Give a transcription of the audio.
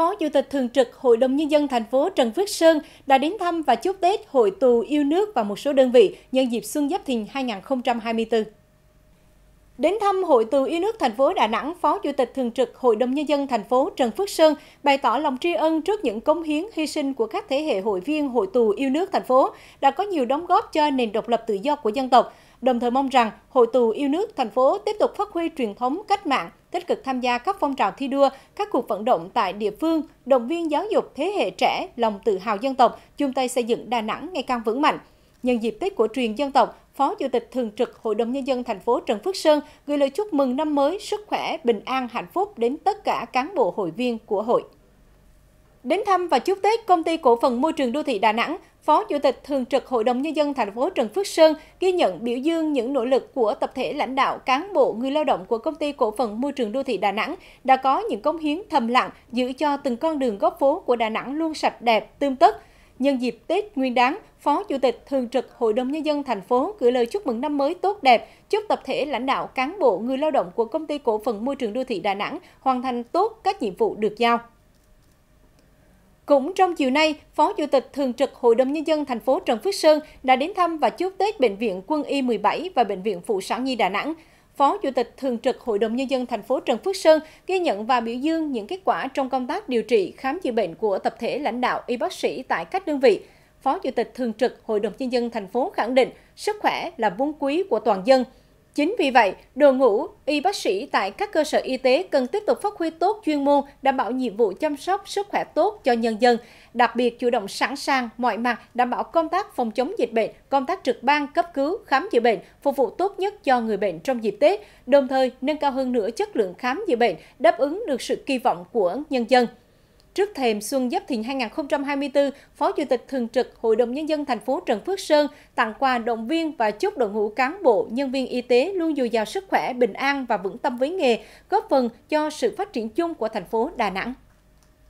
Phó Chủ tịch Thường trực Hội đồng Nhân dân thành phố Trần Phước Sơn đã đến thăm và chúc Tết Hội tù yêu nước và một số đơn vị nhân dịp Xuân Giáp Thìn 2024. Đến thăm Hội tù yêu nước thành phố Đà Nẵng, Phó Chủ tịch Thường trực Hội đồng Nhân dân thành phố Trần Phước Sơn bày tỏ lòng tri ân trước những cống hiến hy sinh của các thế hệ hội viên Hội tù yêu nước thành phố đã có nhiều đóng góp cho nền độc lập tự do của dân tộc, đồng thời mong rằng Hội tù yêu nước thành phố tiếp tục phát huy truyền thống cách mạng, tích cực tham gia các phong trào thi đua, các cuộc vận động tại địa phương, động viên giáo dục thế hệ trẻ lòng tự hào dân tộc, chung tay xây dựng Đà Nẵng ngày càng vững mạnh. Nhân dịp Tết của truyền dân tộc, Phó Chủ tịch Thường trực Hội đồng Nhân dân thành phố Trần Phước Sơn gửi lời chúc mừng năm mới, sức khỏe, bình an, hạnh phúc đến tất cả cán bộ hội viên của hội. Đến thăm và chúc Tết công ty cổ phần môi trường đô thị Đà Nẵng, Phó Chủ tịch Thường trực Hội đồng Nhân dân thành phố Trần Phước Sơn ghi nhận biểu dương những nỗ lực của tập thể lãnh đạo cán bộ người lao động của công ty cổ phần môi trường đô thị Đà Nẵng đã có những công hiến thầm lặng giữ cho từng con đường góc phố của Đà Nẵng luôn sạch đẹp, tươm tất. Nhân dịp Tết Nguyên đáng, Phó Chủ tịch Thường trực Hội đồng Nhân dân thành phố gửi lời chúc mừng năm mới tốt đẹp, chúc tập thể lãnh đạo cán bộ người lao động của công ty cổ phần môi trường đô thị Đà Nẵng hoàn thành tốt các nhiệm vụ được giao. Cũng trong chiều nay, Phó Chủ tịch Thường trực Hội đồng Nhân dân thành phố Trần Phước Sơn đã đến thăm và chúc Tết Bệnh viện Quân y 17 và Bệnh viện Phụ sản Nhi Đà Nẵng. Phó Chủ tịch Thường trực Hội đồng Nhân dân thành phố Trần Phước Sơn ghi nhận và biểu dương những kết quả trong công tác điều trị, khám chữa bệnh của tập thể lãnh đạo y bác sĩ tại các đơn vị. Phó Chủ tịch Thường trực Hội đồng Nhân dân thành phố khẳng định sức khỏe là vốn quý của toàn dân – Chính vì vậy, đội ngũ y bác sĩ tại các cơ sở y tế cần tiếp tục phát huy tốt chuyên môn, đảm bảo nhiệm vụ chăm sóc sức khỏe tốt cho nhân dân, đặc biệt chủ động sẵn sàng mọi mặt đảm bảo công tác phòng chống dịch bệnh, công tác trực ban cấp cứu, khám chữa bệnh, phục vụ tốt nhất cho người bệnh trong dịp Tết, đồng thời nâng cao hơn nữa chất lượng khám chữa bệnh, đáp ứng được sự kỳ vọng của nhân dân. Trước thềm Xuân Giáp Thìn 2024, Phó Chủ tịch Thường trực Hội đồng Nhân dân thành phố Trần Phước Sơn tặng quà động viên và chúc đội ngũ cán bộ, nhân viên y tế luôn dồi dào sức khỏe, bình an và vững tâm với nghề, góp phần cho sự phát triển chung của thành phố Đà Nẵng.